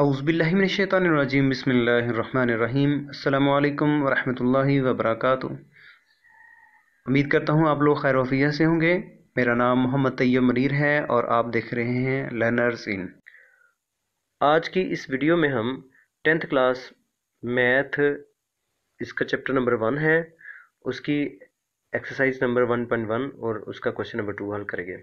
अउज़बिल्लिमिनशैतरजीम बसमीम अल्लाम वरहमल वबरक उम्मीद करता हूँ आप लोग खैरफिया से होंगे मेरा नाम मोहम्मद तैयब मनीर है और आप देख रहे हैं लर्नर्स इन आज की इस वीडियो में हम टेंथ क्लास मैथ इसका चैप्टर नंबर वन है उसकी exercise number one point one और उसका क्वेश्चन नंबर टू हल करेंगे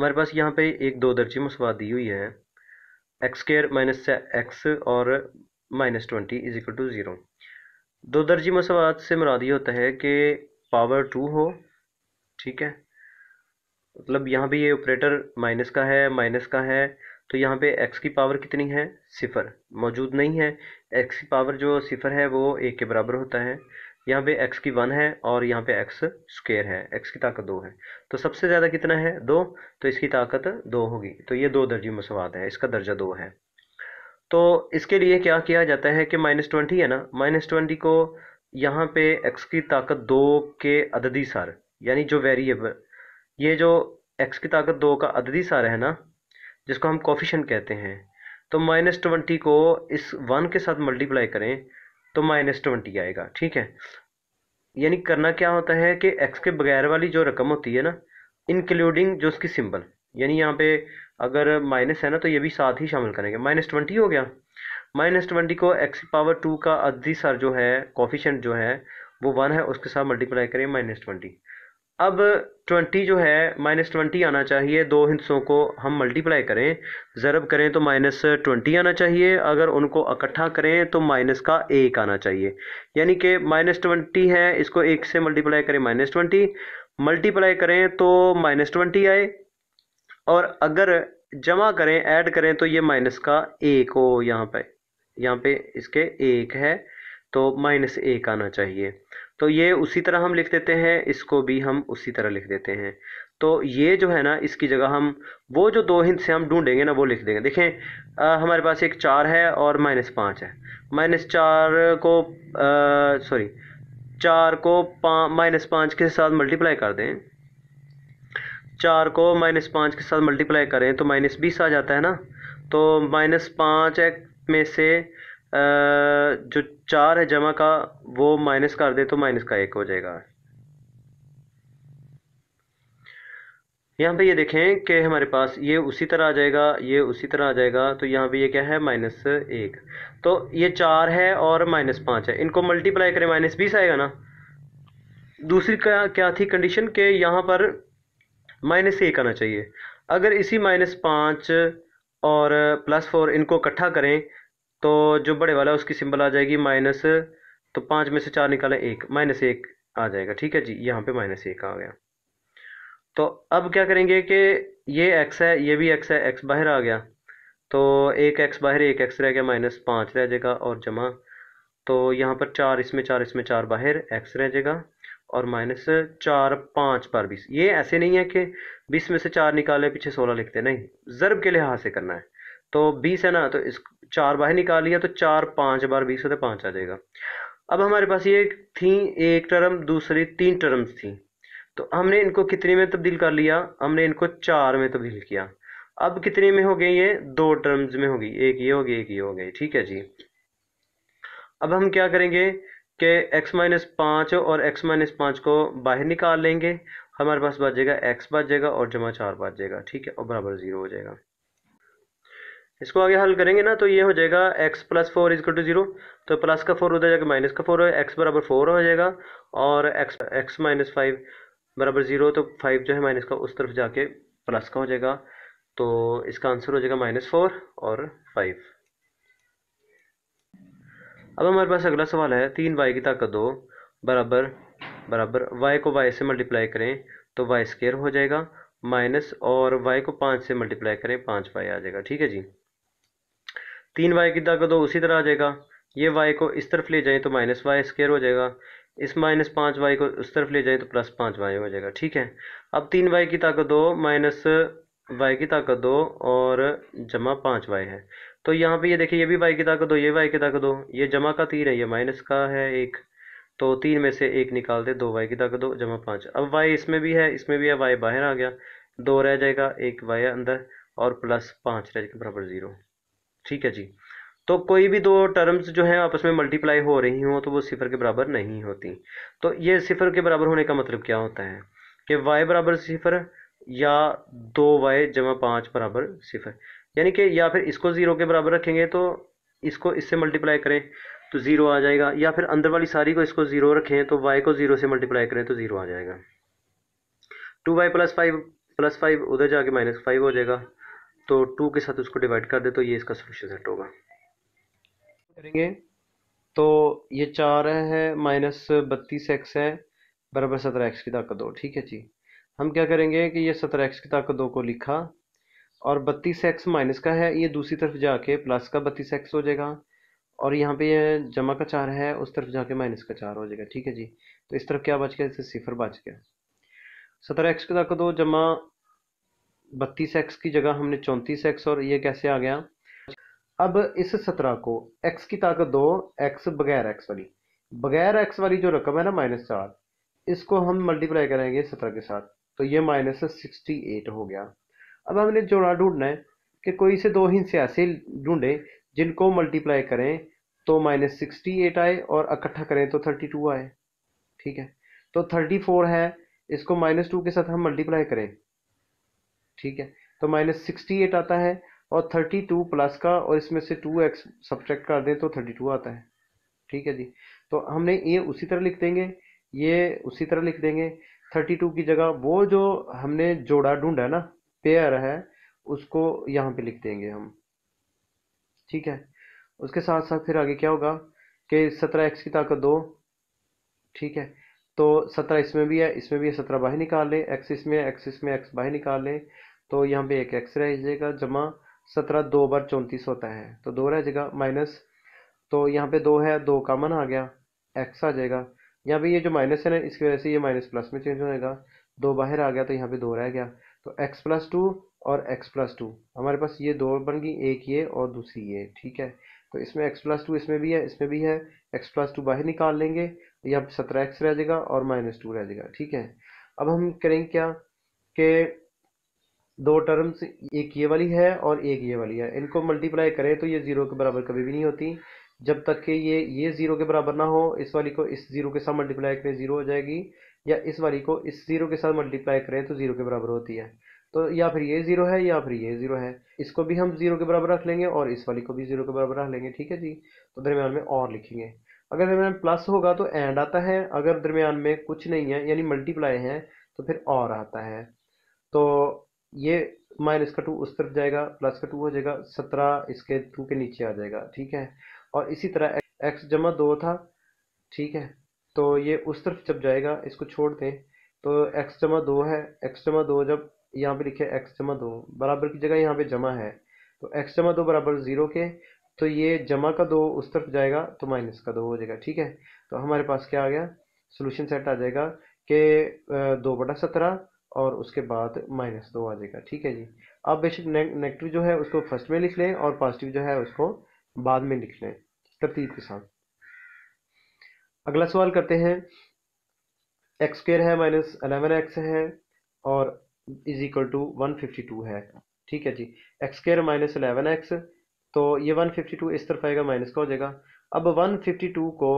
हमारे पास यहाँ पे एक दो दर्जी मसवा दी हुई है एक्स स्केयर माइनस एक्स और minus twenty is equal to zero दो दर्जी मसवाद से मुराद ये होता है कि पावर टू हो ठीक है मतलब यहाँ भी ये ऑपरेटर माइनस का है माइनस का है तो यहाँ पे एक्स की पावर कितनी है सिफ़र मौजूद नहीं है एक्स की पावर जो सिफ़र है वो एक के बराबर होता है यहाँ पे x की वन है और यहाँ पे x स्क्वेयर है x की ताकत दो है तो सबसे ज़्यादा कितना है दो तो इसकी ताकत दो होगी तो ये दो दर्जी मसवाद है इसका दर्जा दो है तो इसके लिए क्या किया जाता है कि माइनस ट्वेंटी है ना माइनस ट्वेंटी को यहाँ पे x की ताकत दो के अददी सार यानी जो वेरिएबल ये जो x की ताकत दो का अददी सार है ना जिसको हम कॉफिशन कहते हैं तो माइनस ट्वेंटी को इस वन के साथ मल्टीप्लाई करें तो माइनस ट्वेंटी आएगा ठीक है यानी करना क्या होता है कि एक्स के बगैर वाली जो रकम होती है ना इंक्लूडिंग जो उसकी सिंबल यानी यहाँ पे अगर माइनस है ना तो ये भी साथ ही शामिल करेंगे माइनस ट्वेंटी हो गया माइनस ट्वेंटी को एक्स पावर टू का अधी सर जो है कॉफिशेंट जो है वो वन है उसके साथ मल्टीप्लाई करें माइनस ट्वेंटी अब ट्वेंटी जो है माइनस ट्वेंटी आना चाहिए दो हिंसों को हम मल्टीप्लाई करें ज़रब करें तो माइनस ट्वेंटी आना चाहिए अगर उनको इकट्ठा करें तो माइनस का एक आना चाहिए यानी कि माइनस ट्वेंटी है इसको एक से मल्टीप्लाई करें माइनस ट्वेंटी मल्टीप्लाई करें तो माइनस ट्वेंटी आए और अगर जमा करें ऐड करें तो ये माइनस का एक हो यहाँ पर यहाँ पर इसके एक है तो माइनस एक आना चाहिए तो ये उसी तरह हम लिख देते हैं इसको भी हम उसी तरह लिख देते हैं तो ये जो है ना इसकी जगह हम वो जो दो हिंद से हम ढूंढेंगे ना वो लिख देंगे देखें आ, हमारे पास एक चार है और माइनस पाँच है माइनस चार को सॉरी चार को पा माइनस पाँच के साथ मल्टीप्लाई कर दें चार को माइनस पाँच के साथ मल्टीप्लाई करें तो माइनस बीस आ जाता है ना तो माइनस पाँच में से जो चार है जमा का वो माइनस कर दे तो माइनस का एक हो जाएगा यहाँ पे ये देखें कि हमारे पास ये उसी तरह आ जाएगा ये उसी तरह आ जाएगा तो यहाँ पे ये क्या है माइनस एक तो ये चार है और माइनस पाँच है इनको मल्टीप्लाई करें माइनस बीस आएगा ना दूसरी क्या क्या थी कंडीशन के यहाँ पर माइनस एक आना चाहिए अगर इसी माइनस पाँच और प्लस फोर इनको इकट्ठा करें तो जो बड़े वाला है उसकी सिंबल आ जाएगी माइनस तो पाँच में से चार निकालें एक माइनस एक आ जाएगा ठीक है जी यहाँ पे माइनस एक आ गया तो अब क्या करेंगे कि ये एक्स है ये भी एक्स है एक्स बाहर आ गया तो एक एक्स बाहर एक एक्स रह गया माइनस पाँच रह जाएगा और जमा तो यहाँ पर चार इसमें चार इसमें चार बाहर एक्स रह जाएगा और माइनस चार पाँच बार बीस ये ऐसे नहीं है कि बीस में से चार निकाले पीछे सोलह लिखते नहीं ज़रब के लिहाज से करना है तो बीस है ना तो इस चार बाहर निकाल लिया तो चार पाँच बार बीस होते तो पाँच आ जाएगा अब हमारे पास ये थी एक टर्म दूसरी तीन टर्म्स थी तो हमने इनको कितने में तब्दील कर लिया हमने इनको चार में तब्दील किया अब कितने में हो गए ये दो टर्म्स में होगी एक ये होगी एक ये हो गई ठीक है जी अब हम क्या करेंगे कि x माइनस पाँच और x माइनस पाँच को बाहर निकाल लेंगे हमारे पास बच जाएगा x बच जाएगा और जमा चार बच जाएगा ठीक है और बराबर ज़ीरो हो जाएगा इसको आगे हल करेंगे ना तो ये हो जाएगा x plus four is equal to zero तो प्लस का फोर उधर जाएगा माइनस का फोर हो x बराबर फोर हो जाएगा और x x माइनस फाइव बराबर जीरो तो फाइव जो है माइनस का उस तरफ जाके प्लस का हो जाएगा तो इसका आंसर हो जाएगा माइनस फोर और फाइव अब हमारे पास अगला सवाल है तीन वाई की ताकत दो बराबर बराबर वाई को वाई से मल्टीप्लाई करें तो वाई स्केयर हो जाएगा माइनस और वाई को पाँच से मल्टीप्लाई करें पाँच वाई आ जाएगा ठीक है जी तीन वाई की कर दो उसी तरह आ जाएगा ये वाई को इस तरफ ले जाए तो माइनस वाई स्केयर हो जाएगा इस माइनस पाँच वाई को उस तरफ ले जाए तो प्लस पाँच वाई हो जाएगा ठीक है अब तीन वाई की ताकत दो माइनस वाई की ताकत दो और जमा पाँच वाई है तो यहाँ पे ये देखिए ये भी वाई की ताकत दो ये वाई की ताकत दो ये जमा का तीन है ये माइनस का है एक तो तीन में से एक निकाल दे दो वाई की ताकत दो जमा पाँच अब वाई इसमें भी है इसमें भी है वाई बाहर आ गया दो रह जाएगा एक वाई अंदर और प्लस पाँच रह जाएगा बराबर ज़ीरो ठीक है जी तो कोई भी दो टर्म्स जो हैं आपस में मल्टीप्लाई हो रही हों तो वो सिफर के बराबर नहीं होती तो ये सिफर के बराबर होने का मतलब क्या होता है कि वाई बराबर सिफर या दो वाई जमा पाँच बराबर सिफर यानी कि या फिर इसको ज़ीरो के बराबर रखेंगे तो इसको इससे मल्टीप्लाई करें तो ज़ीरो आ जाएगा या फिर अंदर वाली सारी को इसको ज़ीरो रखें तो वाई को ज़ीरो से मल्टीप्लाई करें तो ज़ीरो आ जाएगा two y plus five plus five उधर जाके माइनस फाइव हो जाएगा तो टू के साथ उसको डिवाइड कर दे तो ये इसका सोल्यूशन सेट होगा करेंगे तो ये चार है माइनस बत्तीस एक्स है बराबर सत्रह एक्स की ताकत दो ठीक है जी हम क्या करेंगे कि ये सत्रह एक्स की ताकत दो को लिखा और बत्तीस एक्स माइनस का है ये दूसरी तरफ जाके प्लस का बत्तीस एक्स हो जाएगा और यहाँ पे ये जमा का चार है उस तरफ जाके माइनस का चार हो जाएगा ठीक है जी तो इस तरफ क्या बच गया इससे सिफर बच गया सत्रह एक्स की ताकत दो जमा बत्तीस एक्स की जगह हमने चौंतीस एक्स और ये कैसे आ गया अब इस सत्रह को एक्स की ताकत दो एक्स बगैर एक्स वाली बगैर एक्स वाली जो रकम है ना माइनस चार इसको हम मल्टीप्लाई करेंगे सत्रह के साथ तो ये माइनस सिक्सटी एट हो गया अब हमने जोड़ा ढूंढना है कि कोई से दो हिंसे ऐसे ढूंढे जिनको मल्टीप्लाई करें तो माइनस सिक्सटी एट आए और इकट्ठा करें तो थर्टी टू आए ठीक है तो थर्टी फोर है इसको माइनस टू के साथ हम मल्टीप्लाई करें ठीक है तो माइनस सिक्सटी एट आता है और थर्टी टू प्लस का और इसमें से टू एक्स सब्ट्रैक्ट कर दें तो थर्टी टू आता है ठीक है जी तो हमने ये उसी तरह लिख देंगे ये उसी तरह लिख देंगे थर्टी टू की जगह वो जो हमने जोड़ा ढूंढा है ना पेयर है उसको यहाँ पे लिख देंगे हम ठीक है उसके साथ साथ फिर आगे क्या होगा कि सत्रह एक्स की ताकत दो ठीक है तो सत्रह इसमें भी है इसमें भी है सत्रह बाहर निकाल लें एक्स इसमें एक्स इसमें एक्स बाहर निकाल लें तो यहाँ पे एक एक्स रह जाएगा जमा सत्रह दो बार चौंतीस होता है तो दो रह जाएगा माइनस तो यहाँ पे दो है दो कामन आ गया एक्स आ जाएगा यहाँ पे ये जो माइनस है ना इसकी वजह से ये माइनस प्लस में चेंज जाएगा दो बाहर आ गया तो यहाँ पे दो रह गया तो एक्स प्लस टू और एक्स प्लस टू हमारे पास ये दो बन गई एक ये और दूसरी ये ठीक है तो इसमें एक्स प्लस टू इसमें भी है इसमें भी है एक्स प्लस टू बाहर निकाल लेंगे यहाँ पे सत्रह एक्स रह जाएगा और माइनस टू रह जाएगा ठीक है अब हम करेंगे क्या कि दो टर्म्स एक ये वाली है और एक ये वाली है इनको मल्टीप्लाई करें तो ये जीरो के बराबर कभी भी नहीं होती जब तक कि ये ये जीरो के बराबर ना हो इस वाली को इस जीरो के साथ मल्टीप्लाई करें जीरो हो जाएगी या इस वाली को इस जीरो के साथ मल्टीप्लाई करें तो जीरो के बराबर होती है तो या फिर ये जीरो है या फिर ये जीरो है इसको भी हम जीरो के बराबर रख लेंगे और इस वाली को भी जीरो के बराबर रख लेंगे ठीक है जी तो दरमियान में और लिखेंगे अगर दरमियान प्लस होगा तो एंड आता है अगर दरमियान में कुछ नहीं है यानी मल्टीप्लाई है तो फिर और आता है तो ये माइनस का टू उस तरफ जाएगा प्लस का टू हो जाएगा सत्रह इसके टू के नीचे आ जाएगा ठीक है और इसी तरह एक्स जमा दो था ठीक है तो ये उस तरफ जब जाएगा इसको छोड़ दें तो एक्स जमा दो है एक्स जमा दो जब यहाँ पे लिखे एक्स जमा दो बराबर की जगह यहाँ पे जमा है तो एक्स जमा दो बराबर ज़ीरो के तो ये जमा का दो उस तरफ जाएगा तो माइनस का दो हो जाएगा ठीक है तो हमारे पास क्या आ गया सोल्यूशन सेट आ जाएगा कि दो बटा सत्रह और उसके बाद माइनस दो आ जाएगा ठीक है जी आप बेशक नेगेटिव जो है उसको फर्स्ट में लिख लें और पॉजिटिव जो है उसको बाद में लिख लें तरतीब के साथ अगला सवाल करते हैं एक्स स्क्र है माइनस अलेवन एक्स है और is equal to one fifty two है ठीक है जी x square minus eleven x तो ये वन फिफ्टी टू इस तरफ आएगा माइनस का हो जाएगा अब वन फिफ्टी टू को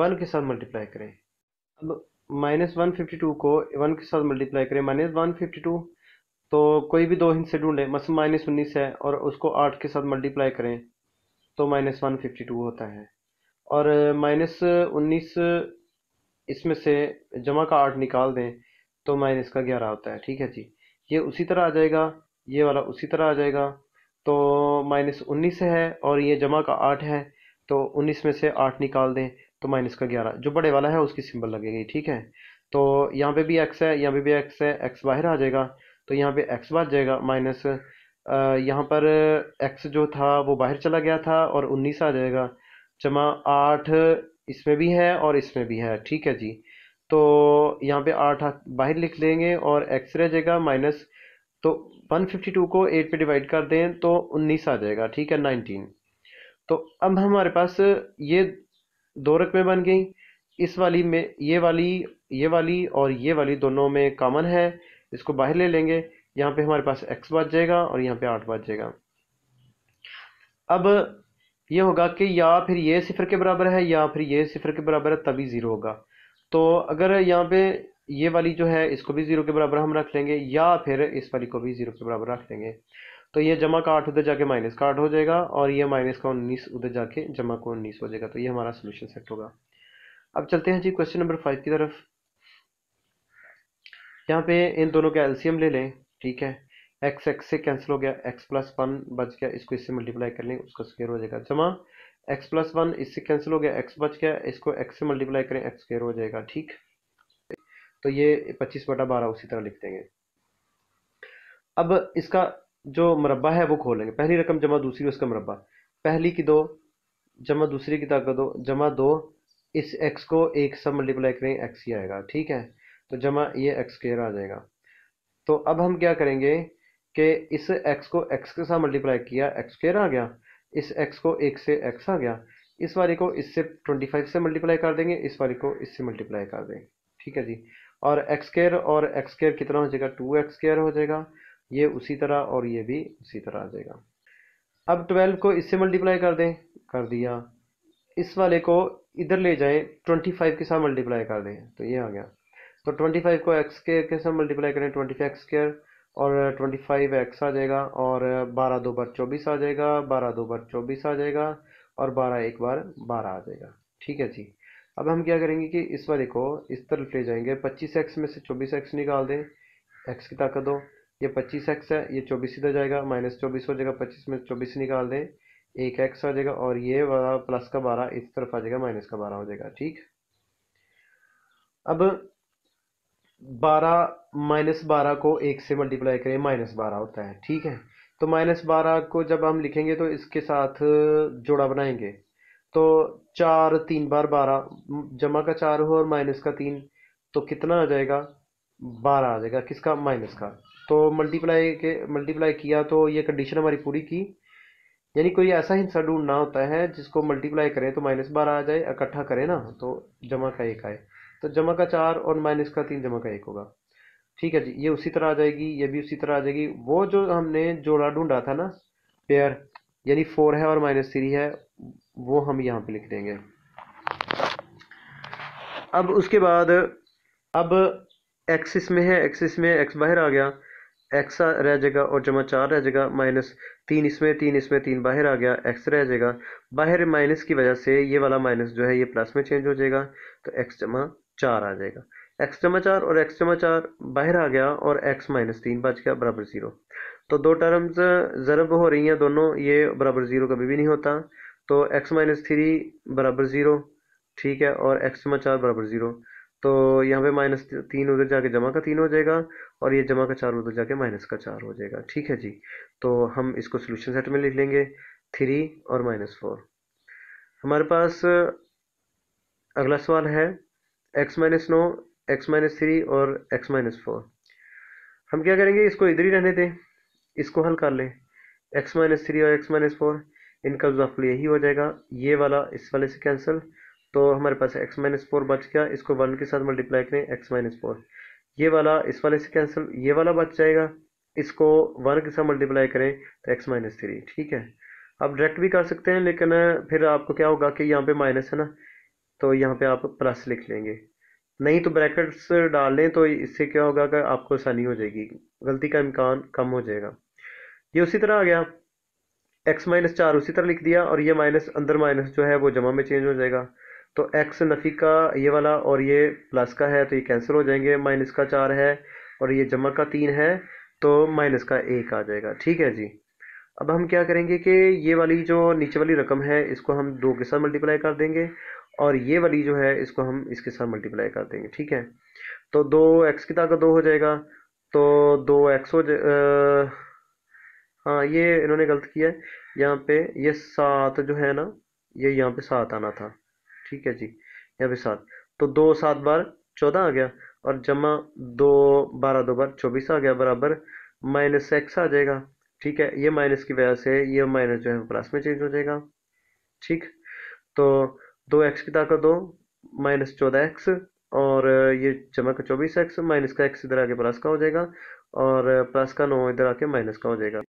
वन के साथ मल्टीप्लाई करें अब माइनस वन फिफ्टी टू को वन के साथ मल्टीप्लाई करें माइनस वन फिफ्टी टू तो कोई भी दो हिस्से ढूंढें मस माइनस उन्नीस है और उसको आठ के साथ मल्टीप्लाई करें तो माइनस वन फिफ्टी टू होता है और माइनस उन्नीस इसमें से जमा का आठ निकाल दें तो माइनस का ग्यारह होता है ठीक है जी ये उसी तरह आ जाएगा ये वाला उसी तरह आ जाएगा तो माइनस उन्नीस है और ये जमा का आठ है तो उन्नीस में से आठ निकाल दें तो माइनस का ग्यारह जो बड़े वाला है उसकी सिंबल लगेगी ठीक है तो यहाँ पे भी एक्स है यहाँ पे भी एक्स है एक्स बाहर आ जाएगा तो यहाँ पे एक्स बाहर जाएगा माइनस यहाँ पर एक्स जो था वो बाहर चला गया था और उन्नीस आ जाएगा जमा आठ इसमें भी है और इसमें भी है ठीक है जी तो यहाँ पे आठ बाहर लिख लेंगे और एक्स रह जाएगा माइनस तो टू को एट पे डिवाइड कर दें तो उन्नीस आ जाएगा ठीक है नाइनटीन तो अब हमारे पास ये दो रकमें बन गई इस वाली में ये वाली ये वाली और ये वाली दोनों में कॉमन है इसको बाहर ले लेंगे यहाँ पे हमारे पास एक्स बच जाएगा और यहाँ पे आठ बच जाएगा अब ये होगा कि या फिर ये सिफर के बराबर है या फिर ये सिफर के बराबर है तभी ज़ीरो होगा तो अगर यहाँ पे ये वाली जो है इसको भी ज़ीरो के बराबर हम रख लेंगे या फिर इस वाली को भी ज़ीरो के बराबर रख लेंगे तो ये जमा का आठ उधर जाके माइनस का आठ हो जाएगा और ये माइनस का उन्नीस उधर जाके जमा का उन्नीस हो जाएगा तो ये हमारा सोल्यूशन सेट होगा अब चलते हैं जी क्वेश्चन नंबर फाइव की तरफ यहाँ पे इन दोनों का एलसीएम ले लें ठीक है एक्स एक्स से कैंसिल हो गया एक्स प्लस वन बच गया इसको इससे मल्टीप्लाई कर लें उसका स्केयर हो जाएगा जमा एक्स प्लस वन इससे कैंसिल हो गया एक्स बच गया इसको एक्स से मल्टीप्लाई करें एक्स स्केयर हो जाएगा ठीक तो ये पच्चीस बटा बारह उसी तरह लिख देंगे अब इसका जो मुरबा है वो खोलेंगे पहली रकम जमा दूसरी उसका मुरबा पहली की दो जमा दूसरी की ताकत दो जमा दो इस एक्स को एक सब मल्टीप्लाई करें एक्स ही आएगा ठीक है तो जमा ये एक्स केयर आ जाएगा तो अब हम क्या करेंगे कि इस एक्स को एक्स के साथ मल्टीप्लाई किया एक्स केयर आ गया इस एक्स को एक से एक्स आ गया इस वाले को इससे ट्वेंटी फाइव से मल्टीप्लाई कर देंगे इस वाले को इससे मल्टीप्लाई कर देंगे ठीक है जी और एक्स केयर और एक्स केयर कितना हो जाएगा टू एक्स केयर हो जाएगा ये उसी तरह और ये भी उसी तरह आ जाएगा अब ट्वेल्व को इससे मल्टीप्लाई कर दें कर दिया इस वाले को इधर ले जाएं ट्वेंटी फाइव के साथ मल्टीप्लाई कर दें तो ये आ गया तो ट्वेंटी फाइव को एक्स के के साथ मल्टीप्लाई करें ट्वेंटी फाइव एक्स स्केयर और ट्वेंटी फाइव एक्स आ जाएगा और बारह दो बार चौबीस आ जाएगा बारह दो बार चौबीस आ जाएगा और बारह एक बार बारह आ जाएगा ठीक है जी अब हम क्या करेंगे कि इस वाले को इस तरफ ले जाएंगे पच्चीस एक्स में से चौबीस एक्स निकाल दें एक्स की ताकत दो ये पच्चीस एक्स है ये चौबीस इधर जाएगा माइनस चौबीस हो जाएगा पच्चीस में चौबीस निकाल दें एक एक्स हो जाएगा और ये वाला प्लस का बारह इस तरफ आ जाएगा माइनस का बारह हो जाएगा ठीक अब बारह माइनस बारह को एक से मल्टीप्लाई करें माइनस बारह होता है ठीक है तो माइनस बारह को जब हम लिखेंगे तो इसके साथ जोड़ा बनाएंगे तो चार तीन बार बारह जमा का चार हो और माइनस का तीन तो कितना आ जाएगा बारह आ जाएगा किसका माइनस का तो मल्टीप्लाई के मल्टीप्लाई किया तो ये कंडीशन हमारी पूरी की यानी कोई ऐसा हिस्सा ढूंढना होता है जिसको मल्टीप्लाई करें तो माइनस बारह आ जाए इकट्ठा करें ना तो जमा का एक आए तो जमा का चार और माइनस का तीन जमा का एक होगा ठीक है जी ये उसी तरह आ जाएगी ये भी उसी तरह आ जाएगी वो जो हमने जोड़ा ढूंढा था ना पेयर यानी फोर है और माइनस थ्री है वो हम यहाँ पे लिख देंगे अब उसके बाद अब एक्सिस में है एक्सिस में एक्स बाहर आ गया एक्स रह जाएगा और जमा चार रह जाएगा माइनस तीन इसमें तीन इसमें तीन बाहर आ गया एक्स रह जाएगा बाहर माइनस की वजह से ये वाला माइनस जो है ये प्लस में चेंज हो जाएगा तो एक्स जमा चार आ जाएगा एक्स जमा चार और एक्स जमा चार बाहर आ गया और एक्स माइनस तीन बच गया बराबर ज़ीरो तो दो टर्म्स ज़रब हो रही हैं दोनों ये बराबर ज़ीरो कभी भी नहीं होता तो एक्स माइनस थ्री बराबर ज़ीरो ठीक है और एक्स जमा चार बराबर ज़ीरो तो यहाँ पे माइनस तीन उधर जाके जमा का तीन हो जाएगा और ये जमा का चार उधर जाके माइनस का चार हो जाएगा ठीक है जी तो हम इसको सोल्यूशन सेट में लिख लेंगे थ्री और माइनस फोर हमारे पास अगला सवाल है एक्स माइनस नौ एक्स माइनस थ्री और एक्स माइनस फोर हम क्या करेंगे इसको इधर ही रहने दें इसको हल कर लें एक्स माइनस थ्री और एक्स माइनस फोर इनका इजाफल यही हो जाएगा ये वाला इस वाले से कैंसिल तो हमारे पास एक्स माइनस फोर बच गया इसको वन के साथ मल्टीप्लाई करें एक्स माइनस फोर ये वाला इस वाले से कैंसिल ये वाला बच जाएगा इसको वन के साथ मल्टीप्लाई करें तो एक्स माइनस थ्री ठीक है आप डायरेक्ट भी कर सकते हैं लेकिन फिर आपको क्या होगा कि यहाँ पे माइनस है ना तो यहाँ पे आप प्लस लिख लेंगे नहीं तो ब्रैकेट्स डाल लें तो इससे क्या होगा कि आपको आसानी हो जाएगी गलती का इम्कान कम हो जाएगा ये उसी तरह आ गया एक्स माइनस चार उसी तरह लिख दिया और ये माइनस अंदर माइनस जो है वो जमा में चेंज हो जाएगा तो एक्स नफ़ी का ये वाला और ये प्लस का है तो ये कैंसिल हो जाएंगे माइनस का चार है और ये जमा का तीन है तो माइनस का एक आ जाएगा ठीक है जी अब हम क्या करेंगे कि ये वाली जो नीचे वाली रकम है इसको हम दो के साथ मल्टीप्लाई कर देंगे और ये वाली जो है इसको हम इसके साथ मल्टीप्लाई कर देंगे ठीक है तो दो एक्स की ताकत दो हो जाएगा तो दो एक्स हो जाए हाँ ये इन्होंने गलत किया है यहाँ पे ये सात जो है ना ये यहाँ पे सात आना था ठीक है जी या फिर सात तो दो सात बार चौदह आ गया और जमा दो बारह दो बार चौबीस आ गया बराबर माइनस एक्स आ जाएगा ठीक है ये माइनस की वजह से ये माइनस जो है प्लस में चेंज हो जाएगा ठीक तो दो एक्स की ताकत दो माइनस चौदह एक्स और ये जमा का चौबीस एक्स माइनस का एक्स इधर आके प्लस का हो जाएगा और प्लस का नौ इधर आके माइनस का हो जाएगा